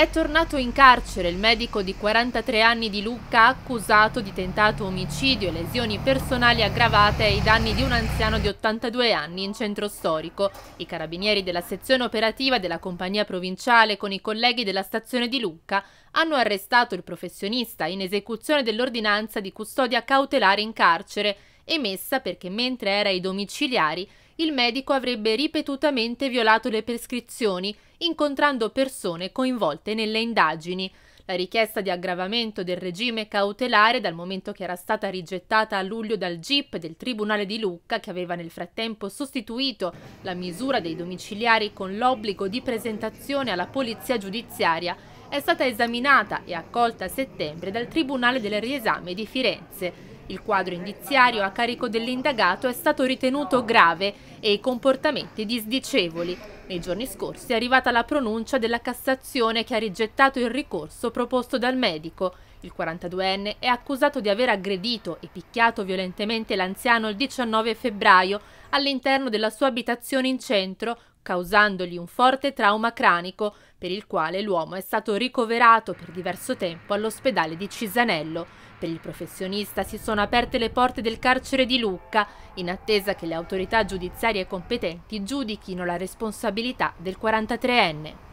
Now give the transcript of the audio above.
È tornato in carcere il medico di 43 anni di Lucca accusato di tentato omicidio e lesioni personali aggravate ai danni di un anziano di 82 anni in centro storico. I carabinieri della sezione operativa della compagnia provinciale con i colleghi della stazione di Lucca hanno arrestato il professionista in esecuzione dell'ordinanza di custodia cautelare in carcere emessa perché mentre era ai domiciliari il medico avrebbe ripetutamente violato le prescrizioni, incontrando persone coinvolte nelle indagini. La richiesta di aggravamento del regime cautelare, dal momento che era stata rigettata a luglio dal GIP del Tribunale di Lucca, che aveva nel frattempo sostituito la misura dei domiciliari con l'obbligo di presentazione alla polizia giudiziaria, è stata esaminata e accolta a settembre dal Tribunale del Riesame di Firenze. Il quadro indiziario a carico dell'indagato è stato ritenuto grave e i comportamenti disdicevoli. Nei giorni scorsi è arrivata la pronuncia della Cassazione che ha rigettato il ricorso proposto dal medico. Il 42enne è accusato di aver aggredito e picchiato violentemente l'anziano il 19 febbraio all'interno della sua abitazione in centro causandogli un forte trauma cranico, per il quale l'uomo è stato ricoverato per diverso tempo all'ospedale di Cisanello. Per il professionista si sono aperte le porte del carcere di Lucca, in attesa che le autorità giudiziarie competenti giudichino la responsabilità del 43enne.